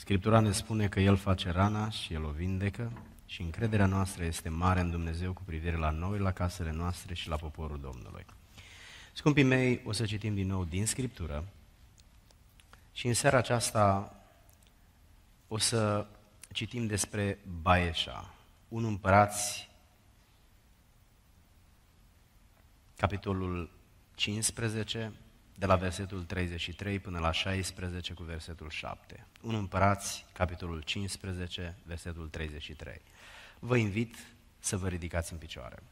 Scriptura ne spune că El face rana și El o vindecă și încrederea noastră este mare în Dumnezeu cu privire la noi, la casele noastre și la poporul Domnului. Scumpii mei, o să citim din nou din Scriptură și în seara aceasta o să citim despre Baeșa, un împărați, capitolul 15, de la versetul 33 până la 16 cu versetul 7. 1 Împărați, capitolul 15, versetul 33. Vă invit să vă ridicați în picioare.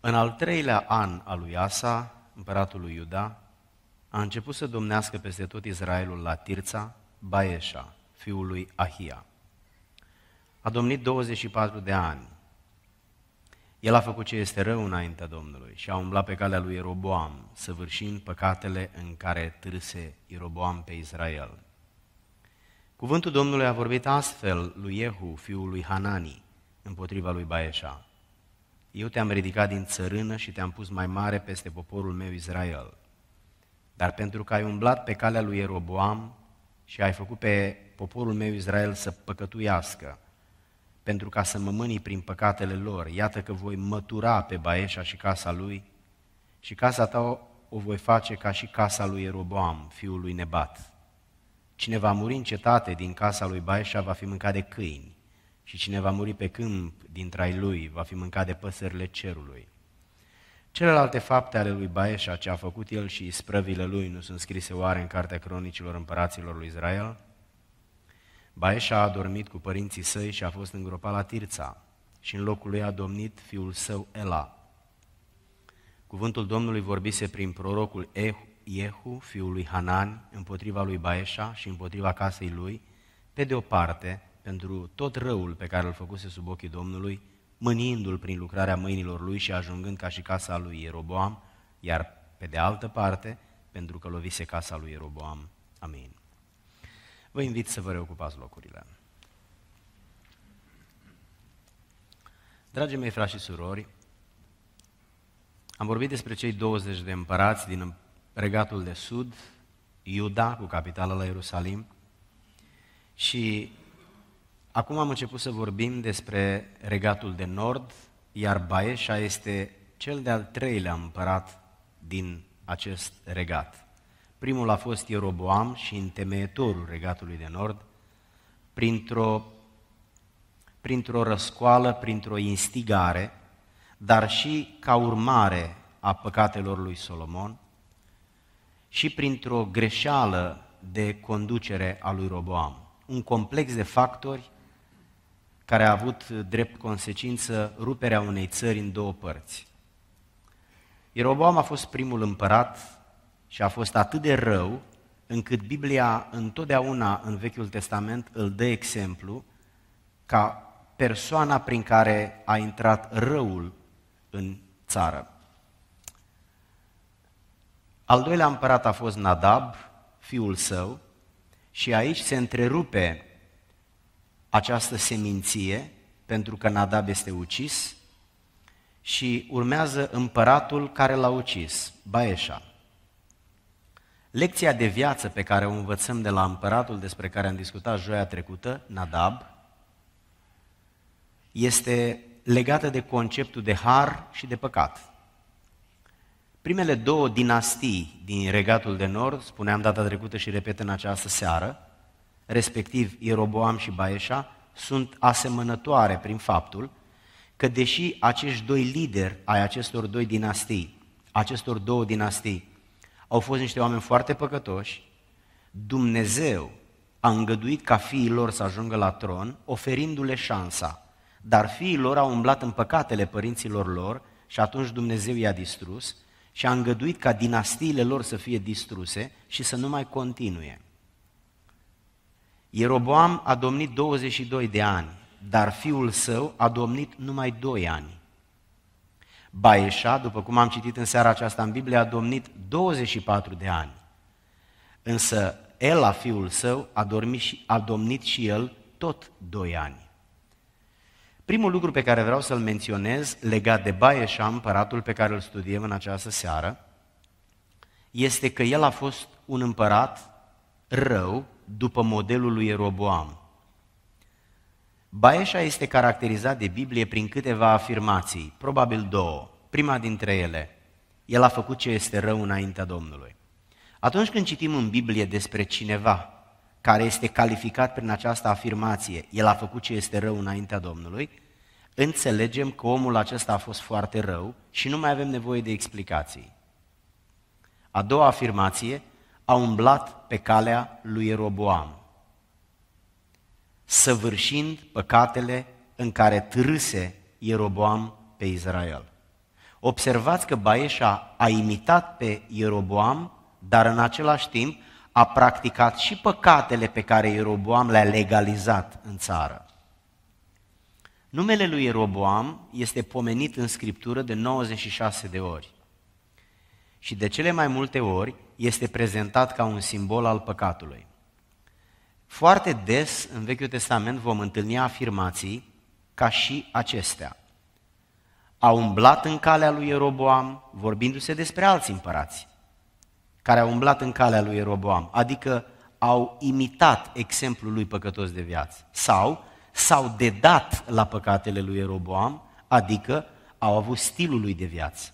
În al treilea an al lui Asa, împăratul lui Iuda, a început să domnească peste tot Israelul la Tirța, Baeșa, fiul lui Ahia. A domnit 24 de ani el a făcut ce este rău înaintea Domnului și a umblat pe calea lui Ieroboam, săvârșind păcatele în care târse Ieroboam pe Israel. Cuvântul Domnului a vorbit astfel lui Jehu, fiul lui Hanani, împotriva lui Baeșa. Eu te-am ridicat din țărână și te-am pus mai mare peste poporul meu Israel. Dar pentru că ai umblat pe calea lui Ieroboam și ai făcut pe poporul meu Israel să păcătuiască, pentru ca să mă mâni prin păcatele lor. Iată că voi mătura pe Baeșa și casa lui și casa ta o, voi face ca și casa lui Eroboam, fiul lui Nebat. Cine va muri în cetate din casa lui Baeșa va fi mâncat de câini și cine va muri pe câmp dintre ai lui va fi mâncat de păsările cerului. Celelalte fapte ale lui Baeșa ce a făcut el și isprăvile lui nu sunt scrise oare în Cartea Cronicilor Împăraților lui Israel? Baeșa a dormit cu părinții săi și a fost îngropat la Tirța și în locul lui a domnit fiul său Ela. Cuvântul Domnului vorbise prin prorocul Iehu, fiul lui Hanan, împotriva lui Baeșa și împotriva casei lui, pe de o parte, pentru tot răul pe care îl făcuse sub ochii Domnului, mâniindu-l prin lucrarea mâinilor lui și ajungând ca și casa lui Ieroboam, iar pe de altă parte, pentru că lovise casa lui Ieroboam. Amin. Vă invit să vă reocupați locurile. Dragii mei frați și surori, am vorbit despre cei 20 de împărați din regatul de sud, Iuda, cu capitala la Ierusalim, și acum am început să vorbim despre regatul de nord, iar Baeșa este cel de-al treilea împărat din acest regat. Primul a fost Ieroboam și întemeietorul regatului de nord, printr-o, printr-o răscoală, printr-o instigare, dar și ca urmare a păcatelor lui Solomon și printr-o greșeală de conducere a lui Roboam. Un complex de factori care a avut drept consecință ruperea unei țări în două părți. Ieroboam a fost primul împărat și a fost atât de rău încât Biblia întotdeauna în Vechiul Testament îl dă exemplu ca persoana prin care a intrat răul în țară. Al doilea împărat a fost Nadab, fiul său, și aici se întrerupe această seminție, pentru că Nadab este ucis, și urmează împăratul care l-a ucis, Baeșa. Lecția de viață pe care o învățăm de la împăratul despre care am discutat joia trecută, Nadab, este legată de conceptul de har și de păcat. Primele două dinastii din Regatul de Nord, spuneam data trecută și repet în această seară, respectiv Ieroboam și Baeșa, sunt asemănătoare prin faptul că deși acești doi lideri ai acestor doi dinastii, acestor două dinastii, au fost niște oameni foarte păcătoși, Dumnezeu a îngăduit ca fiii lor să ajungă la tron, oferindu-le șansa. Dar fiii lor au umblat în păcatele părinților lor și atunci Dumnezeu i-a distrus și a îngăduit ca dinastiile lor să fie distruse și să nu mai continue. Ieroboam a domnit 22 de ani, dar fiul său a domnit numai 2 ani. Baieșa, după cum am citit în seara aceasta în Biblie, a domnit 24 de ani. Însă Ela, fiul său, a, dormit și, a domnit și el tot 2 ani. Primul lucru pe care vreau să-l menționez legat de Baieșa, împăratul pe care îl studiem în această seară, este că el a fost un împărat rău după modelul lui Eroboam. Baeșa este caracterizat de Biblie prin câteva afirmații, probabil două. Prima dintre ele, el a făcut ce este rău înaintea Domnului. Atunci când citim în Biblie despre cineva care este calificat prin această afirmație, el a făcut ce este rău înaintea Domnului, înțelegem că omul acesta a fost foarte rău și nu mai avem nevoie de explicații. A doua afirmație, a umblat pe calea lui Roboam săvârșind păcatele în care târâse Ieroboam pe Israel. Observați că Baeșa a imitat pe Ieroboam, dar în același timp a practicat și păcatele pe care Ieroboam le-a legalizat în țară. Numele lui Ieroboam este pomenit în Scriptură de 96 de ori și de cele mai multe ori este prezentat ca un simbol al păcatului. Foarte des în Vechiul Testament vom întâlni afirmații ca și acestea. A umblat în calea lui Ieroboam, vorbindu-se despre alți împărați, care au umblat în calea lui Ieroboam, adică au imitat exemplul lui păcătos de viață, sau s-au dedat la păcatele lui Ieroboam, adică au avut stilul lui de viață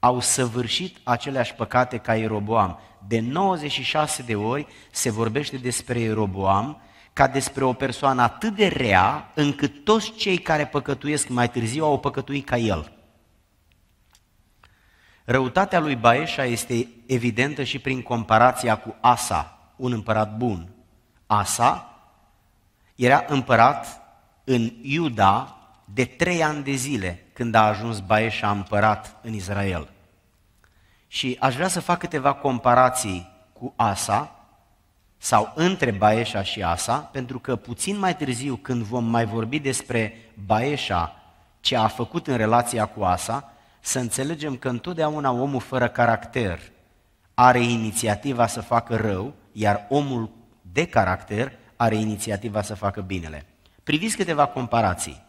au săvârșit aceleași păcate ca Ieroboam. De 96 de ori se vorbește despre Ieroboam ca despre o persoană atât de rea încât toți cei care păcătuiesc mai târziu au păcătuit ca el. Răutatea lui Baeșa este evidentă și prin comparația cu Asa, un împărat bun. Asa era împărat în Iuda de trei ani de zile, când a ajuns Baeșa împărat în Israel. Și aș vrea să fac câteva comparații cu Asa sau între Baeșa și Asa, pentru că puțin mai târziu când vom mai vorbi despre Baeșa, ce a făcut în relația cu Asa, să înțelegem că întotdeauna omul fără caracter are inițiativa să facă rău, iar omul de caracter are inițiativa să facă binele. Priviți câteva comparații.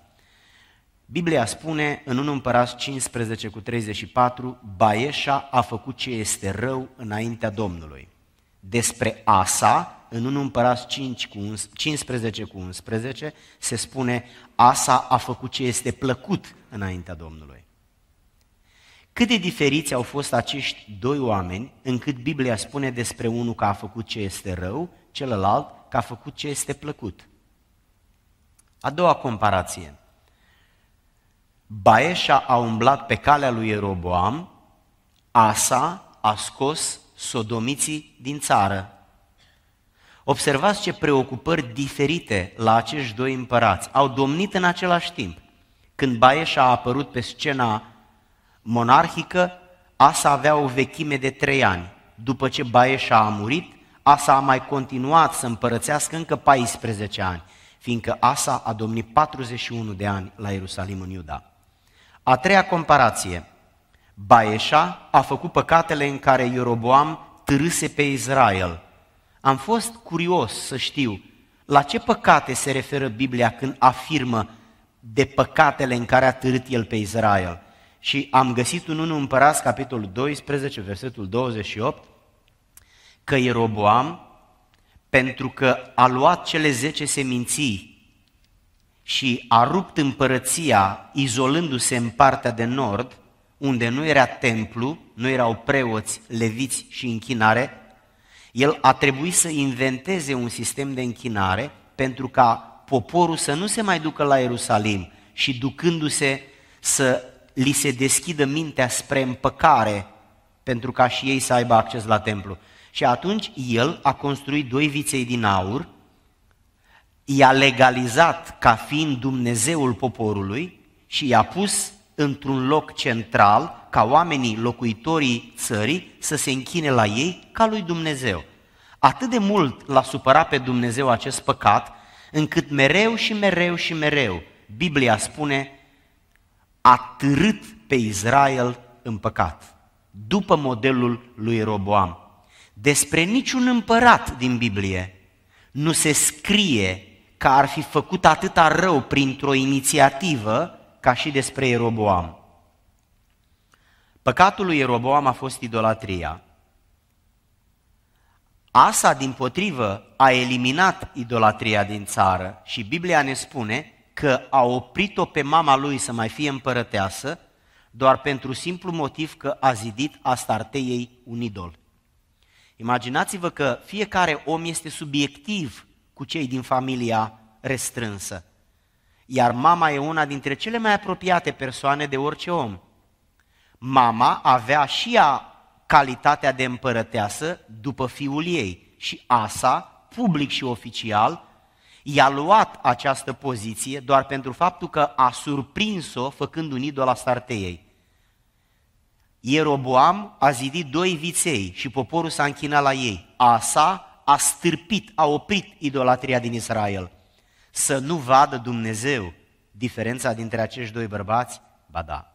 Biblia spune în 1 Împărați 15 cu 34, Baieșa a făcut ce este rău înaintea Domnului. Despre Asa, în 1 Împărați 5 cu 15 cu 11, se spune Asa a făcut ce este plăcut înaintea Domnului. Cât de diferiți au fost acești doi oameni, încât Biblia spune despre unul că a făcut ce este rău, celălalt că a făcut ce este plăcut. A doua comparație. Baeșa a umblat pe calea lui Ieroboam, Asa a scos sodomiții din țară. Observați ce preocupări diferite la acești doi împărați. Au domnit în același timp. Când Baeșa a apărut pe scena monarhică, Asa avea o vechime de trei ani. După ce Baeșa a murit, Asa a mai continuat să împărățească încă 14 ani, fiindcă Asa a domnit 41 de ani la Ierusalim în Iuda. A treia comparație. Baeșa a făcut păcatele în care Ieroboam târâse pe Israel. Am fost curios să știu la ce păcate se referă Biblia când afirmă de păcatele în care a târât el pe Israel. Și am găsit în 1 Împărați, capitolul 12, versetul 28, că Ieroboam, pentru că a luat cele 10 seminții și a rupt împărăția izolându-se în partea de nord, unde nu era templu, nu erau preoți, leviți și închinare, el a trebuit să inventeze un sistem de închinare pentru ca poporul să nu se mai ducă la Ierusalim și ducându-se să li se deschidă mintea spre împăcare pentru ca și ei să aibă acces la templu. Și atunci el a construit doi viței din aur, i-a legalizat ca fiind Dumnezeul poporului și i-a pus într-un loc central ca oamenii, locuitorii țării, să se închine la ei ca lui Dumnezeu. Atât de mult l-a supărat pe Dumnezeu acest păcat, încât mereu și mereu și mereu, Biblia spune, a târât pe Israel în păcat, după modelul lui Roboam. Despre niciun împărat din Biblie nu se scrie că ar fi făcut atâta rău printr-o inițiativă ca și despre Ieroboam. Păcatul lui Ieroboam a fost idolatria. Asa, din potrivă, a eliminat idolatria din țară și Biblia ne spune că a oprit-o pe mama lui să mai fie împărăteasă doar pentru simplu motiv că a zidit astartei ei un idol. Imaginați-vă că fiecare om este subiectiv cu cei din familia restrânsă. Iar mama e una dintre cele mai apropiate persoane de orice om. Mama avea și ea calitatea de împărăteasă după fiul ei și Asa, public și oficial, i-a luat această poziție doar pentru faptul că a surprins-o făcând un idol ei. Ieroboam a zidit doi viței și poporul s-a închinat la ei. Asa a stârpit, a oprit idolatria din Israel. Să nu vadă Dumnezeu diferența dintre acești doi bărbați? Ba da.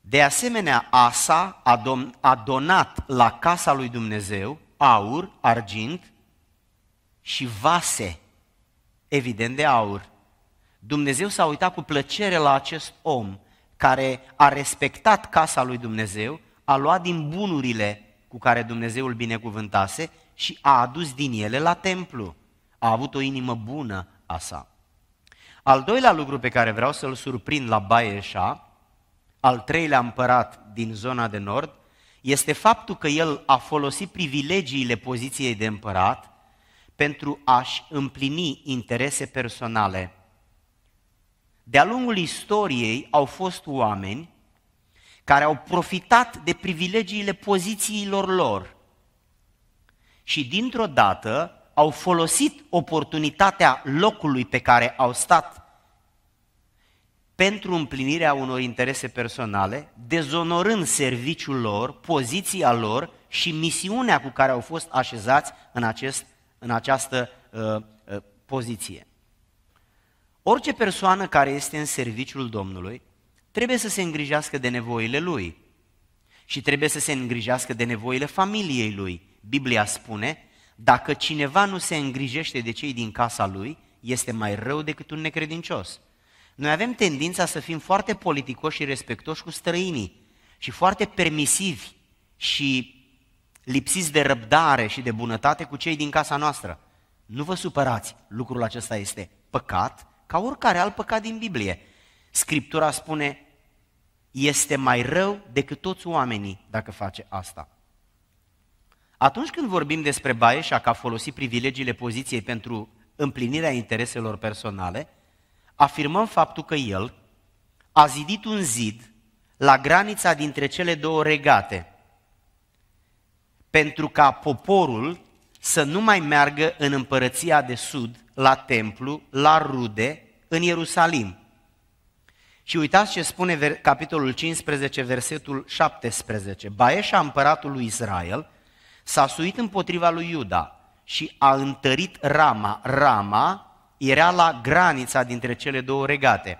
De asemenea, Asa a, dom- a donat la casa lui Dumnezeu aur, argint și vase, evident de aur. Dumnezeu s-a uitat cu plăcere la acest om care a respectat casa lui Dumnezeu, a luat din bunurile cu care Dumnezeu îl binecuvântase și a adus din ele la templu. A avut o inimă bună a sa. Al doilea lucru pe care vreau să-l surprind la Baieșa, al treilea împărat din zona de nord, este faptul că el a folosit privilegiile poziției de împărat pentru a-și împlini interese personale. De-a lungul istoriei au fost oameni care au profitat de privilegiile pozițiilor lor și dintr-o dată au folosit oportunitatea locului pe care au stat pentru împlinirea unor interese personale, dezonorând serviciul lor, poziția lor și misiunea cu care au fost așezați în, acest, în această uh, uh, poziție. Orice persoană care este în serviciul Domnului trebuie să se îngrijească de nevoile lui și trebuie să se îngrijească de nevoile familiei lui. Biblia spune, dacă cineva nu se îngrijește de cei din casa lui, este mai rău decât un necredincios. Noi avem tendința să fim foarte politicoși și respectoși cu străinii și foarte permisivi și lipsiți de răbdare și de bunătate cu cei din casa noastră. Nu vă supărați, lucrul acesta este păcat, ca oricare alt păcat din Biblie. Scriptura spune, este mai rău decât toți oamenii dacă face asta. Atunci când vorbim despre Baieșa că a folosit privilegiile poziției pentru împlinirea intereselor personale, afirmăm faptul că el a zidit un zid la granița dintre cele două regate, pentru ca poporul să nu mai meargă în împărăția de sud, la templu, la rude, în Ierusalim. Și uitați ce spune capitolul 15, versetul 17. Baeșa, împăratul lui Israel, s-a suit împotriva lui Iuda și a întărit Rama. Rama era la granița dintre cele două regate,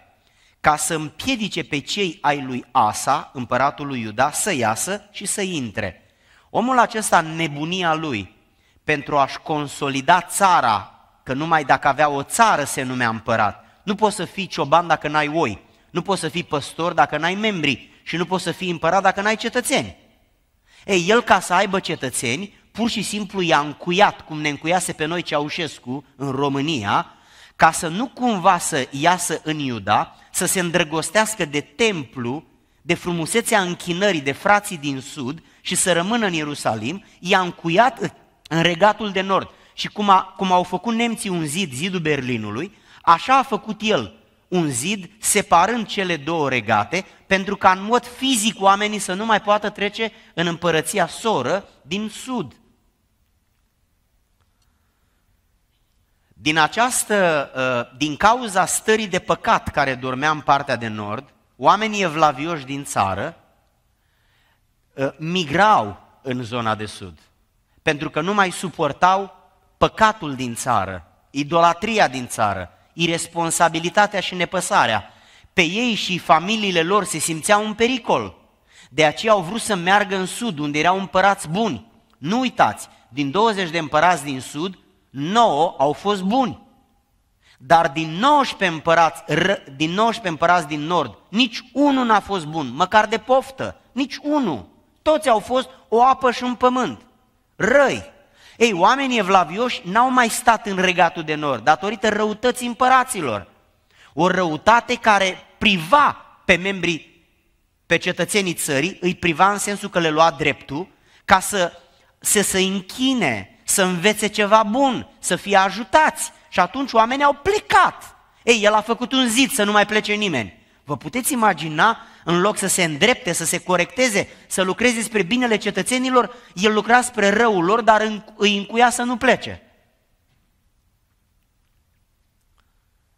ca să împiedice pe cei ai lui Asa, împăratul lui Iuda, să iasă și să intre. Omul acesta, nebunia lui, pentru a-și consolida țara, că numai dacă avea o țară se numea împărat, nu poți să fii cioban dacă n-ai oi, nu poți să fii păstor dacă n-ai membri și nu poți să fii împărat dacă n-ai cetățeni. Ei, el ca să aibă cetățeni, pur și simplu i-a încuiat, cum ne încuiase pe noi Ceaușescu în România, ca să nu cumva să iasă în Iuda, să se îndrăgostească de templu, de frumusețea închinării de frații din sud și să rămână în Ierusalim, i-a încuiat în regatul de nord. Și cum, a, cum au făcut nemții un zid, zidul Berlinului, așa a făcut el un zid separând cele două regate, pentru ca în mod fizic oamenii să nu mai poată trece în împărăția soră din sud. Din această, uh, din cauza stării de păcat care dormea în partea de nord, oamenii evlavioși din țară uh, migrau în zona de sud, pentru că nu mai suportau păcatul din țară, idolatria din țară, irresponsabilitatea și nepăsarea. Pe ei și familiile lor se simțeau în pericol. De aceea au vrut să meargă în sud, unde erau împărați buni. Nu uitați, din 20 de împărați din sud, 9 au fost buni. Dar din 19 împărați, din 19 împărați din nord, nici unul n-a fost bun, măcar de poftă, nici unul. Toți au fost o apă și un pământ. Răi. Ei, oamenii evlavioși n-au mai stat în regatul de nord, datorită răutății împăraților. O răutate care priva pe membrii, pe cetățenii țării, îi priva în sensul că le lua dreptul ca să se să închine, să învețe ceva bun, să fie ajutați. Și atunci oamenii au plecat. Ei, el a făcut un zid să nu mai plece nimeni. Vă puteți imagina, în loc să se îndrepte, să se corecteze, să lucreze spre binele cetățenilor, el lucra spre răul lor, dar îi încuia să nu plece.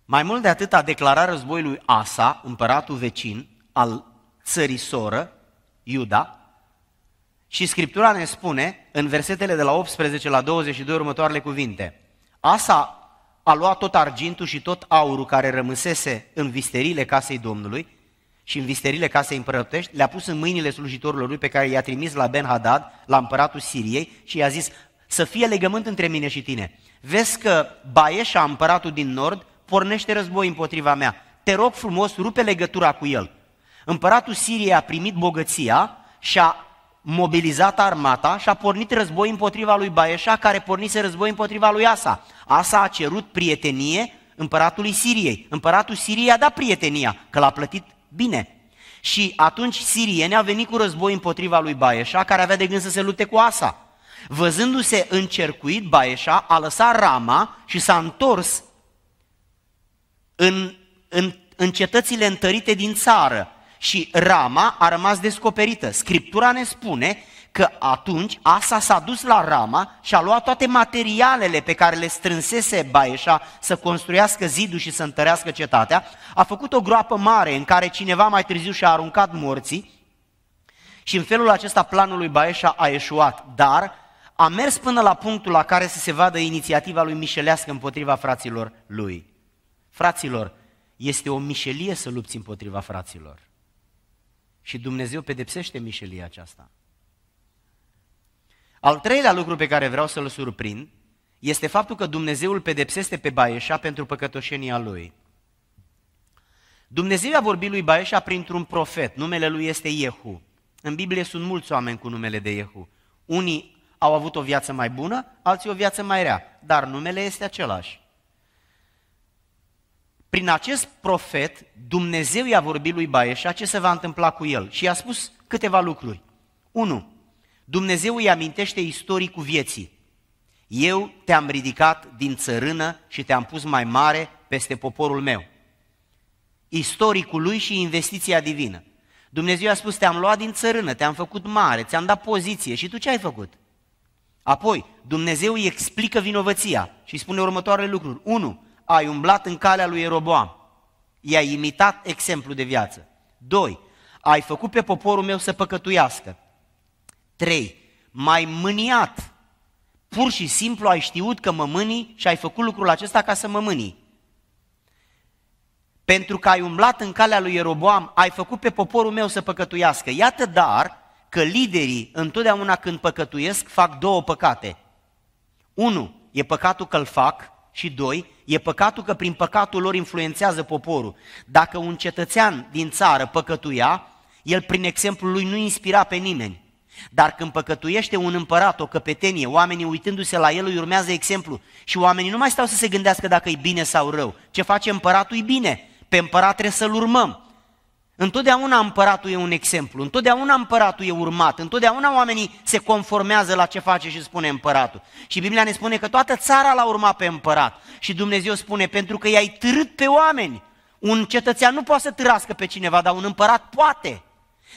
Mai mult de atât a declarat războiul lui Asa, împăratul vecin al țării soră, Iuda, și Scriptura ne spune, în versetele de la 18 la 22, următoarele cuvinte. Asa a luat tot argintul și tot aurul care rămăsese în visterile casei Domnului și în visterile casei împărătești, le-a pus în mâinile slujitorilor lui pe care i-a trimis la Ben-Hadad, la împăratul Siriei și i-a zis să fie legământ între mine și tine. Vezi că Baieșa, împăratul din nord, pornește război împotriva mea. Te rog frumos, rupe legătura cu el. Împăratul Siriei a primit bogăția și a mobilizat armata și a pornit război împotriva lui Baeșa, care pornise război împotriva lui Asa. Asa a cerut prietenie împăratului Siriei. Împăratul Siriei a dat prietenia, că l-a plătit bine. Și atunci sirieni au venit cu război împotriva lui Baeșa, care avea de gând să se lupte cu Asa. Văzându-se încercuit, Baeșa a lăsat rama și s-a întors în, în, în cetățile întărite din țară, și rama a rămas descoperită. Scriptura ne spune că atunci Asa s-a dus la Rama și a luat toate materialele pe care le strânsese Baeșa să construiască zidul și să întărească cetatea, a făcut o groapă mare în care cineva mai târziu și-a aruncat morții și în felul acesta planul lui Baeșa a eșuat, dar a mers până la punctul la care să se vadă inițiativa lui Mișelească împotriva fraților lui. Fraților, este o mișelie să lupți împotriva fraților. Și Dumnezeu pedepsește mișelia aceasta. Al treilea lucru pe care vreau să-l surprind este faptul că Dumnezeu îl pedepsește pe Baieșa pentru păcătoșenia lui. Dumnezeu a vorbit lui Baieșa printr-un profet, numele lui este Iehu. În Biblie sunt mulți oameni cu numele de Iehu. Unii au avut o viață mai bună, alții o viață mai rea, dar numele este același prin acest profet, Dumnezeu i-a vorbit lui Baeșa ce se va întâmpla cu el și i-a spus câteva lucruri. 1. Dumnezeu îi amintește cu vieții. Eu te-am ridicat din țărână și te-am pus mai mare peste poporul meu. Istoricul lui și investiția divină. Dumnezeu a spus, te-am luat din țărână, te-am făcut mare, ți-am dat poziție și tu ce ai făcut? Apoi, Dumnezeu îi explică vinovăția și spune următoarele lucruri. 1 ai umblat în calea lui Ieroboam, i-ai imitat exemplu de viață. 2. Ai făcut pe poporul meu să păcătuiască. 3. M-ai mâniat. Pur și simplu ai știut că mă mânii și ai făcut lucrul acesta ca să mă mânii. Pentru că ai umblat în calea lui Ieroboam, ai făcut pe poporul meu să păcătuiască. Iată dar că liderii întotdeauna când păcătuiesc fac două păcate. Unu, e păcatul că-l fac și doi, E păcatul că prin păcatul lor influențează poporul. Dacă un cetățean din țară păcătuia, el prin exemplu lui nu inspira pe nimeni. Dar când păcătuiește un împărat, o căpetenie, oamenii uitându-se la el îi urmează exemplu și oamenii nu mai stau să se gândească dacă e bine sau rău. Ce face împăratul e bine, pe împărat trebuie să-l urmăm. Întotdeauna împăratul e un exemplu, întotdeauna împăratul e urmat, întotdeauna oamenii se conformează la ce face și spune împăratul. Și Biblia ne spune că toată țara l-a urmat pe împărat. Și Dumnezeu spune, pentru că i-ai târât pe oameni. Un cetățean nu poate să târască pe cineva, dar un împărat poate.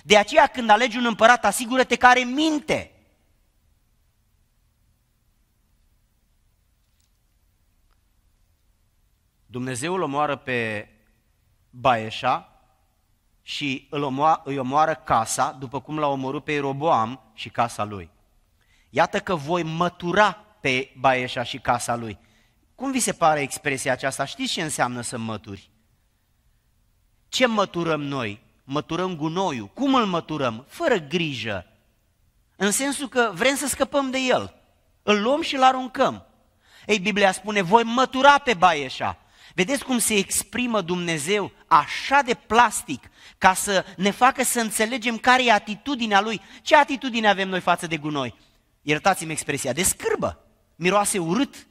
De aceea când alegi un împărat, asigură-te că are minte. Dumnezeu îl omoară pe Baeșa, și îl omoa, îi omoară casa, după cum l-a omorât pe Roboam și casa lui. Iată că voi mătura pe Baieșa și casa lui. Cum vi se pare expresia aceasta? Știți ce înseamnă să mături? Ce măturăm noi? Măturăm gunoiul. Cum îl măturăm? Fără grijă. În sensul că vrem să scăpăm de el. Îl luăm și îl aruncăm. Ei, Biblia spune, voi mătura pe Baieșa. Vedeți cum se exprimă Dumnezeu așa de plastic ca să ne facă să înțelegem care e atitudinea Lui. Ce atitudine avem noi față de gunoi? Iertați-mi expresia, de scârbă, miroase urât.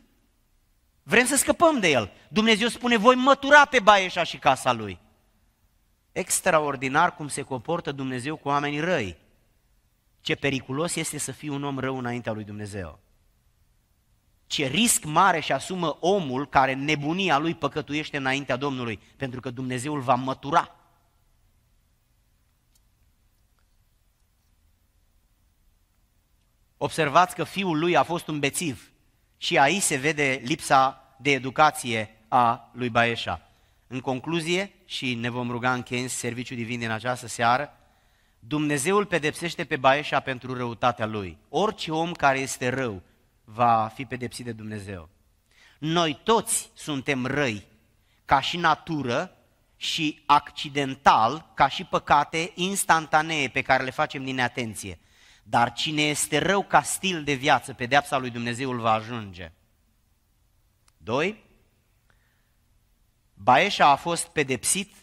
Vrem să scăpăm de el. Dumnezeu spune, voi mătura pe Baieșa și casa lui. Extraordinar cum se comportă Dumnezeu cu oamenii răi. Ce periculos este să fii un om rău înaintea lui Dumnezeu ce risc mare și asumă omul care nebunia lui păcătuiește înaintea Domnului, pentru că Dumnezeu îl va mătura. Observați că fiul lui a fost un bețiv și aici se vede lipsa de educație a lui Baeșa. În concluzie, și ne vom ruga în încheind serviciu divin din această seară, Dumnezeul pedepsește pe Baeșa pentru răutatea lui. Orice om care este rău, va fi pedepsit de Dumnezeu. Noi toți suntem răi, ca și natură și accidental, ca și păcate instantanee pe care le facem din atenție. Dar cine este rău ca stil de viață, pedeapsa lui Dumnezeu îl va ajunge. 2. Baeșa a fost pedepsit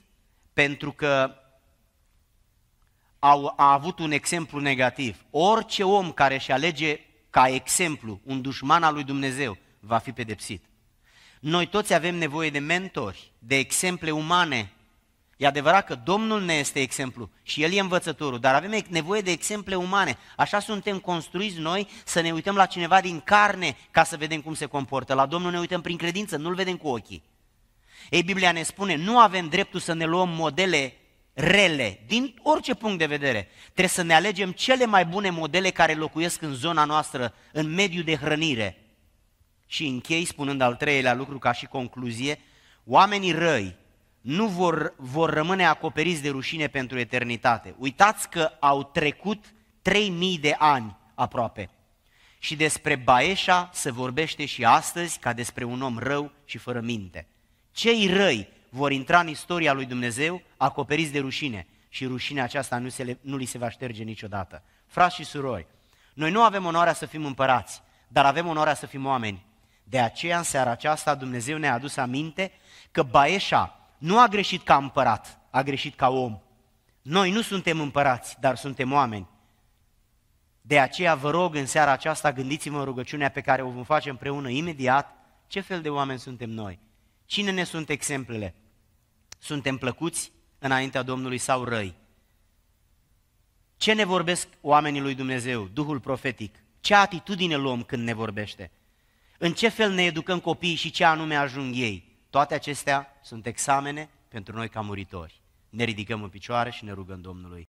pentru că au, a avut un exemplu negativ. Orice om care își alege ca exemplu, un dușman al lui Dumnezeu va fi pedepsit. Noi toți avem nevoie de mentori, de exemple umane. E adevărat că Domnul ne este exemplu și El e învățătorul, dar avem nevoie de exemple umane. Așa suntem construiți noi să ne uităm la cineva din carne ca să vedem cum se comportă. La Domnul ne uităm prin credință, nu-L vedem cu ochii. Ei, Biblia ne spune, nu avem dreptul să ne luăm modele rele, din orice punct de vedere. Trebuie să ne alegem cele mai bune modele care locuiesc în zona noastră, în mediul de hrănire. Și închei spunând al treilea lucru ca și concluzie, oamenii răi nu vor, vor rămâne acoperiți de rușine pentru eternitate. Uitați că au trecut 3000 de ani aproape. Și despre Baeșa se vorbește și astăzi ca despre un om rău și fără minte. Cei răi vor intra în istoria lui Dumnezeu acoperiți de rușine și rușinea aceasta nu, se le, nu li se va șterge niciodată. Frați și surori, noi nu avem onoarea să fim împărați, dar avem onoarea să fim oameni. De aceea, în seara aceasta, Dumnezeu ne-a adus aminte că Baeșa nu a greșit ca împărat, a greșit ca om. Noi nu suntem împărați, dar suntem oameni. De aceea vă rog în seara aceasta, gândiți-vă în rugăciunea pe care o vom face împreună imediat, ce fel de oameni suntem noi? Cine ne sunt exemplele? Suntem plăcuți înaintea Domnului sau răi? Ce ne vorbesc oamenii lui Dumnezeu, Duhul profetic? Ce atitudine luăm când ne vorbește? În ce fel ne educăm copiii și ce anume ajung ei? Toate acestea sunt examene pentru noi ca muritori. Ne ridicăm în picioare și ne rugăm Domnului.